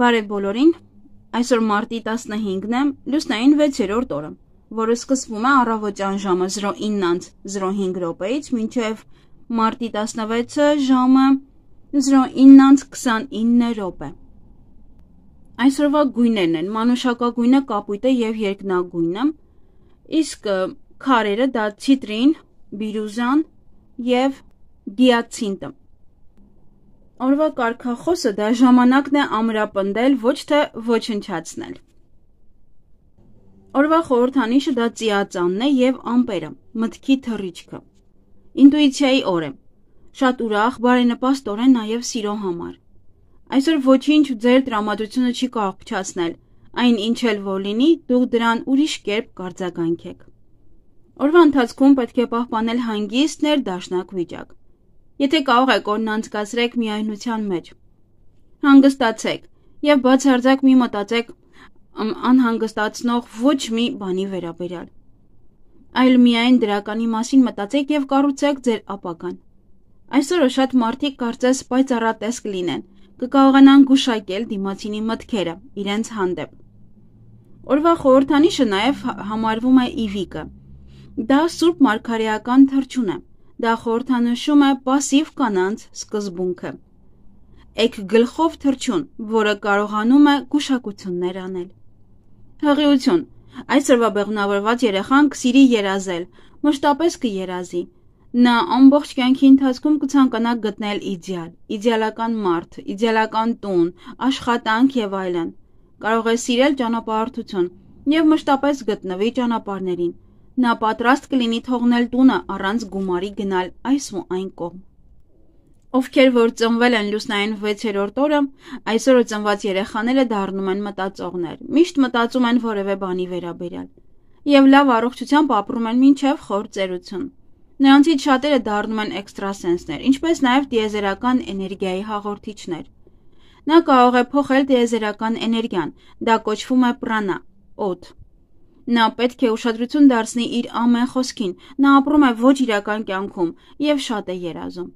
Բարև բոլորին։ Այսօր մարտի 15-ն է, լուսնային 6-րդ օրը, որը սկսվում է առավոտյան ժամը 09:05 րոպեից մինչև մարտի 16-ը ժամը 09:29 րոպե։ Այսօրվա գույներն են՝ մանուշակագույնը, կապույտը եւ երկնագույնը, իսկ քարերը դա ցիտրին, բիրուզան եւ դիացինտը։ Օրվա կարկախոսը դա ժամանակն է ամրապնդել, ոչ թե ոչնչացնել։ Օրվա խորհրդանիշը դա ծիածանն է եւ ամպերը, մտքի թռիչքը։ Ինտուիցիայի օր է։ Շատ ուրախ, բարենպաստ օր է նաեւ սիրո համար։ Այսօր ոչինչ ձեր տրամադրությունը չի կողպչացնել։ Այն ինչ էլ որ լինի, դուք դրան ուրիշ կերպ կարձագանքեք։ Օրվա ընթացքում պետք է պահպանել հանգիստ ներդաշնակ վիճակ։ Եթե կարող եք օրն անցկացրեք միայնության մեջ։ Հանգստացեք եւ բացարձակ մի մտածեք անհանգստացնող ոչ մի բանի վերաբերյալ։ Այլ միայն դրականի մասին մտածեք եւ կառուցեք ձեր ապագան։ Այսօր շատ մարդիկ կարծես պայծառատես կլինեն, կկարողանան գուշակել դիմացինի մտքերը իրենց հանդեպ։ Օրվա խորհրդանիշը նաև համարվում է իվիկը։ Դա Սուրբ Մարգարեական թրջուն է։ Դա խորհրդանշում է пассив կանանց սկզբունքը։ Էկ գլխով թրջուն, որը կարողանում է գուշակություններ անել։ Հղիություն. այսօրվա բեղմնավորված երեխան կսիրի երազել, մշտապես կերազի։ Նա ամբողջ կյանքի ընթացքում կցանկանա գտնել իդեալ, իդեալական մարդ, իդեալական տուն, աշխատանք եւ այլն։ Կարող է սիրել ճանապարհորդություն եւ մշտապես գտնվի ճանապարհներին Նա պատրաստ կլինի թողնել տունը առանց գումարի գնալ այս ու այն կողմ։ Ովքեր որ ծնվել են լուսնային 6-րդ օրը, այսօրը ծնված երեխաները դառնում են մտածողներ։ Միշտ մտածում են որևէ բանի վերաբերյալ եւ լավ առողջությամբ ապրում են մինչև խոր ծերություն։ Նրանցից շատերը դառնում են էքստրասենսներ, ինչպես նաեւ դիեզերական էներգիայի հաղորդիչներ։ Նա կարող է փոխել դիեզերական էներգիան, դա կոչվում է պրանա, օդ։ Նա պետք է ուշադրություն դարձնի իր ամեն խոսքին։ Նա ապրում է ոչ իրական կյանքում եւ շատ է երազում։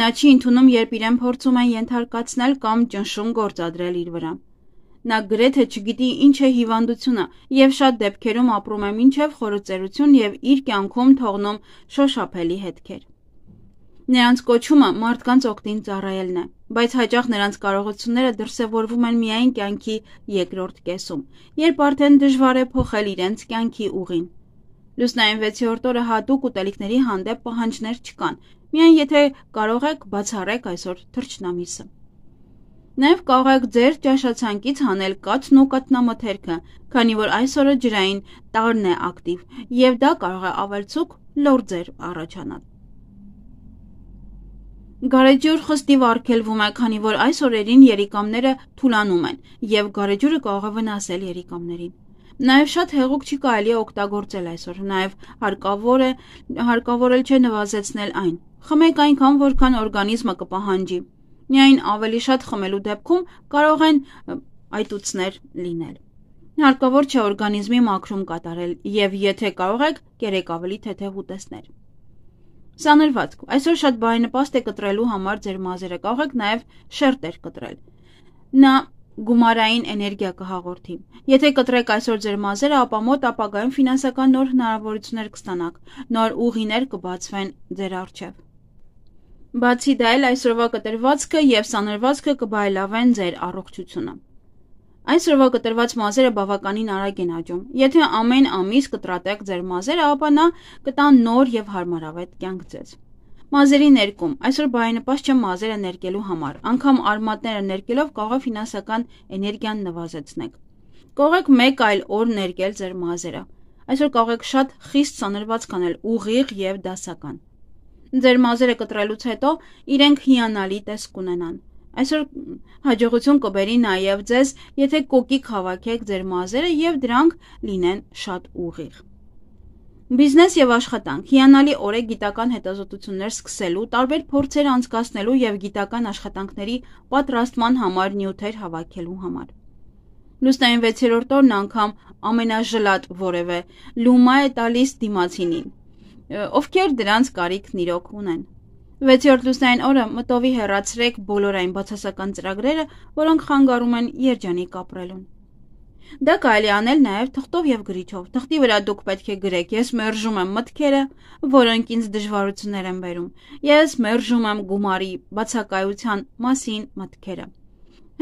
Նա չի ընդունում, երբ իրեն փորձում են ենթարկացնել կամ ճնշում գործադրել իր վրա։ Նա գրեթե չգիտի ինչ է հիվանդությունը եւ շատ դեպքերում ապրում է մինչեւ խորոծերություն եւ իր կյանքում թողնում շոշափելի հետքեր։ Նրանց կոչումը մարդկանց օգտին ծառայելն է, բայց հաճախ նրանց կարողությունները դրսևորվում են միայն կյանքի երկրորդ կեսում, երբ արդեն դժվար է փոխել իրենց կյանքի ուղին։ Լուսնային 6-րդ օրը հատուկ ուտելիքների հանդեպ պահանջներ չկան, միայն եթե կարող եք բացառեք այսօր թրջնամիսը։ Նաև կարող եք ձեր ճաշացանկից հանել կաթն ու կատնամթերքը, քանի որ այսօրը ջրային տարն է ակտիվ, եւ դա կարող է ավելցուկ լորձեր առաջանալ։ Գարեջուր խստիվ արգելվում է, քանի որ այս օրերին երիկամները թուլանում են եւ գարեջուրը կարող է վնասել երիկամներին։ Նաև շատ հեղուկ չի կարելի օգտագործել այսօր, նաև հարկավոր է հարկավոր էլ չէ նվազեցնել այն։ Խմեք այնքան, որքան օրգանիզմը կպահանջի։ Միայն ավելի շատ խմելու դեպքում կարող են այտուցներ լինել հարկավոր չէ օրգանիզմի մաքրում կատարել եւ եթե կարող եք, կերեք ավելի թեթև ուտեսներ։ Սանրված, այսօր շատ բարենպաստ է կտրելու համար ձեր մազերը, կարող եք նաև շերտեր կտրել։ Նա գումարային էներգիա կհաղորդի։ Եթե կտրեք այսօր ձեր մազերը, ապա մոտ ապագայում ֆինանսական նոր հնարավորություններ կստանաք, նոր ուղիներ կբացվեն ձեր առջև։ Բացի դա, էլ այսօրվա կտրվածքը եւ սանրվածքը կբայելավեն ձեր առողջությունը։ Այսօրվա կտրված մազերը բավականին արագ են աճում։ Եթե ամեն ամիս կտրատեք ձեր մազերը, ապա նա կտա նոր եւ հարմարավետ կյանք ձեզ։ Մազերի ներկում։ Այսօր բարենպաստ չէ մազերը ներկելու համար։ Անկամ արմատները ներկելով կարող է ֆինանսական էներգիան նվազեցնեք։ Կարող եք մեկ այլ օր ներկել ձեր մազերը։ Այսօր կարող եք շատ խիստ ցաներված կանել՝ ուղիղ եւ դասական։ Ձեր մազերը կտրելուց հետո իրենք հիանալի տեսք ունենան։ Այսօր հաջողություն կբերի նաև ձեզ, եթե կոկիկ հավաքեք ձեր մազերը եւ դրանք լինեն շատ ուղիղ։ Բիզնես եւ աշխատանք։ Հիանալի օր է գիտական հետազոտություններ սկսելու, տարբեր փորձեր անցկացնելու եւ գիտական աշխատանքների պատրաստման համար նյութեր հավաքելու համար։ Լուսնային 6-րդ օրն անգամ ամենաժլատ որևէ լումա է տալիս դիմացինին։ Ովքեր դրանց կարիքն իրոք ունեն։ 6-րդ լուսնային օրը մտովի հեռացրեք բոլոր այն բացասական ծրագրերը, որոնք խանգարում են երջանիկ ապրելուն։ Դա կարելի անել նաև թղթով եւ գրիչով։ Թղթի վրա դուք պետք է գրեք. Ես մերժում եմ մտքերը, որոնք ինձ դժվարություններ են բերում։ Ես մերժում եմ գումարի բացակայության մասին մտքերը։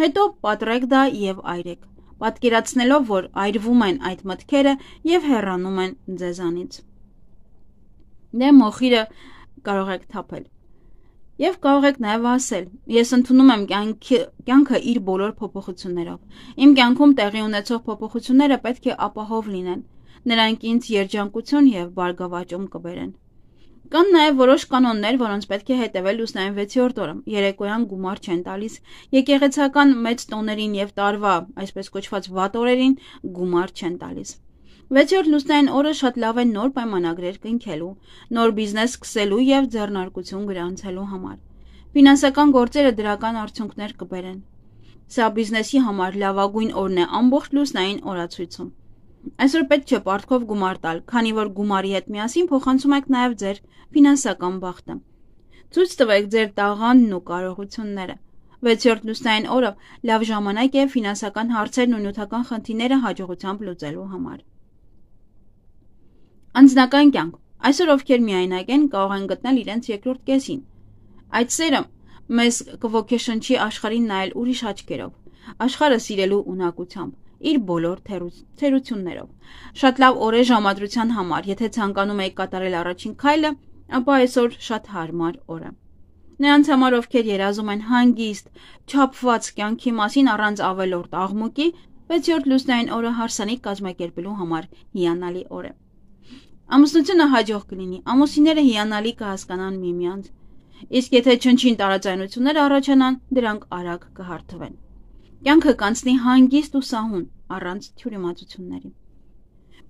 Հետո պատրեք դա եւ այրեք, պատկերացնելով, որ այրվում են այդ մտքերը եւ հեռանում են ձեզանից։ Դե մոխիրը կարող եք թափել։ Եվ կարող եք նաև ասել. ես ընդունում եմ կյանքի կյանքը իր բոլոր փոփոխություններով։ Իմ կյանքում տեղի ունեցող փոփոխությունները պետք է ապահով լինեն։ Նրանք ինձ երջանկություն եւ բարգավաճում կբերեն։ Կան նաև որոշ կանոններ, որոնց պետք է հետևել լուսնային 6-րդ օրը։ Երեկոյան գումար չեն տալիս, եկեղեցական մեծ տոներին եւ տարվա, այսպես կոչված վատ օրերին գումար չեն տալիս։ Վեցերդ լուսնային օրը շատ լավ է նոր պայմանագրեր կնքելու, նոր բիզնես սկսելու եւ ձեռնարկություն գրանցելու համար։ Ֆինանսական գործերը դրական արդյունքներ կբերեն։ Սա բիզնեսի համար լավագույն օրն է ամբողջ լուսնային օրացույցում։ Այսօր պետք չէ պարտքով գումար տալ, քանի որ գումարի հետ միասին փոխանցում եք նաև ձեր ֆինանսական բախտը։ Ցույց տվեք ձեր տաղանն ու կարողությունները։ 6-րդ լուսնային օրը լավ ժամանակ է ֆինանսական հարցերն ու նյութական խնդիրները հաջողությամբ լուծելու համար։ Անձնական կյանք։ Այսօր ովքեր միայնակ են, կարող են գտնել իրենց երկրորդ կեսին։ Այդ սերը մեզ կողոքեշնչի աշխարհին նայել ուրիշ աչքերով, աշխարհը սիրելու ունակությամբ իր բոլոր թերություններով։ Շատ լավ օր է ժամադրության համար, եթե ցանկանում եք կատարել առաջին քայլը, ապա այսօր շատ հարմար օր է։ Նրանց համար, ովքեր երազում են հանգիստ, չափված կյանքի մասին առանց ավելորտ աղմուկի, 6-րդ լուսնային օրը հարսանիք կազմակերպելու համար հիանալի օր է։ Ամուսնությունը հաջող կլինի, ամուսինները հիանալի կհասկանան միմյանց։ Իսկ եթե չնչին տարաձայնություններ առաջանան, դրանք արագ կհարթվեն։ Կյանքը կանցնի հանգիստ ու սահուն, առանց թյուրիմացությունների։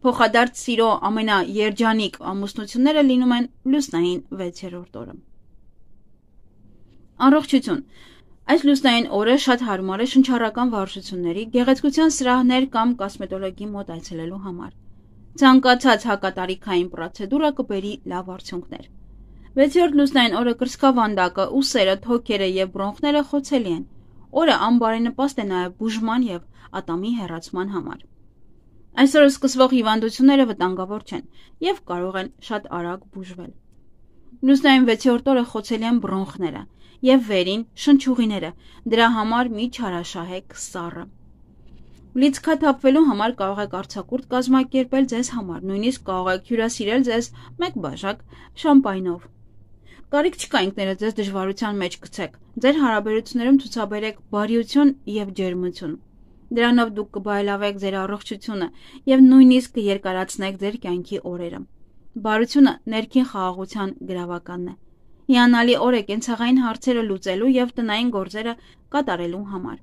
Փոխադարձ սիրո ամենաերջանիկ ամուսնությունները լինում են լուսնային 6-րդ օրը։ Առողջություն։ Այս լուսնային օրը շատ հարմար է շնչառական վարժությունների, գեղեցկության սրահներ կամ կոսմետոլոգի մոտ այցելելու համար։ Ցանկացած հակատարիքային պրոցեդուրա կբերի լավ արդյունքներ։ 6-րդ լուսնային օրը կրսկավանդակը, ուսերը, թոքերը եւ բրոնխները խոցելի են։ Օրը անբարենպաստ է նաեւ բուժման եւ ատամի հեռացման համար։ Այսօր սկսվող հիվանդությունները վտանգավոր չեն եւ կարող են շատ արագ բուժվել։ Լուսնային 6-րդ օրը խոցելի են բրոնխները եւ վերին շնչուղիները։ Դրա համար մի չարաշահեք սառը։ Լիցքաթափվելու համար կարող եք արցակուրտ կազմակերպել ձեզ համար, նույնիսկ կարող եք հյուրասիրել ձեզ մեկ բաժակ շամպայնով։ Կարիք չկա ինքները ձեզ դժվարության մեջ գցեք։ Ձեր հարաբերություններում ցուցաբերեք բարիություն եւ ջերմություն։ Դրանով դուք կբայելավեք ձեր առողջությունը եւ նույնիսկ երկարացնեք ձեր կյանքի օրերը։ Բարությունը ներքին խաղաղության գրավականն է։ Հիանալի օր է կենցաղային հարցերը լուծելու եւ տնային գործերը կատարելու համար։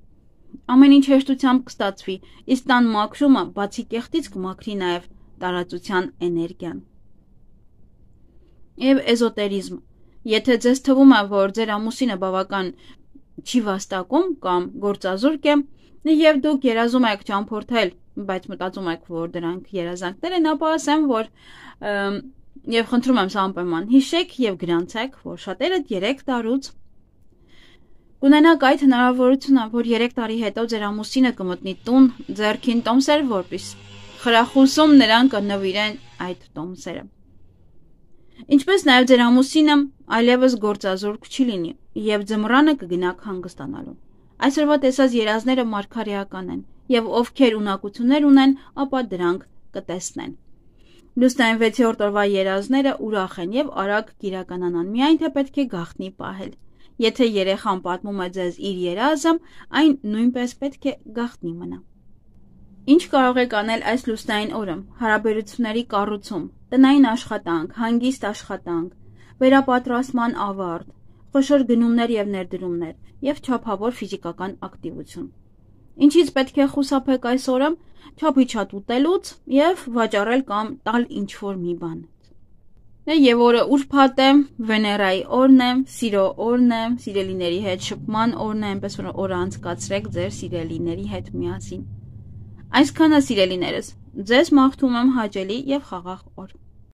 Ամեն ինչ հեշտությամբ կստացվի, իսկ տան մաքրումը բացի կեղտից կմաքրի նաև տարածության էներգիան։ Եվ էզոտերիզմ։ Եթե ձեզ թվում է, որ ձեր ամուսինը բավական չի վաստակում կամ գործազուրկ է, եւ դուք երազում եք ճամփորդել, բայց մտածում եք, որ դրանք երազանքներ են, ապա ասեմ, որ և խնդրում եմ սանպայման հիշեք եւ գրանցեք, որ շատերը 3 տարուց Կունենաք այդ հնարավորությունը, որ 3 տարի հետո ձեր ամուսինը կմտնի տուն, ձերքին տոմսեր, որպես խրախուսում նրան կնվիրեն այդ տոմսերը։ Ինչպես նաև ձեր ամուսինը այլևս գործազուրկ չի լինի եւ ձմռանը կգնաք հանգստանալու։ Այսօրվա տեսած երազները մարգարեական են եւ ովքեր ունակություններ ունեն, ապա դրանք կտեսնեն։ Լուսնային 6-րդ օրվա երազները ուրախ են եւ արագ կիրականանան, միայն թե պետք է գախնի պահել։ Եթե երեխան պատմում է ձեզ իր երազը, այն նույնպես պետք է գաղտնի մնա։ Ինչ կարող եք անել այս լուսնային օրը։ Հարաբերությունների կառուցում, տնային աշխատանք, հանգիստ աշխատանք, վերապատրաստման ավարտ, խոշոր գնումներ եւ ներդրումներ եւ չափավոր ֆիզիկական ակտիվություն։ Ինչից պետք է խուսափեք այս օրը։ Չափի չատ ուտելուց եւ վաճառել կամ տալ ինչ-որ մի բան եւ օրը ուրբաթ է, Վեներայի օրն է, սիրո օրն է, սիրելիների հետ շփման օրն է, այնպես որ օրը անցկացրեք ձեր սիրելիների հետ միասին։ Այսքանը սիրելիներս, ձեզ մաղթում եմ հաճելի եւ խաղաղ օր։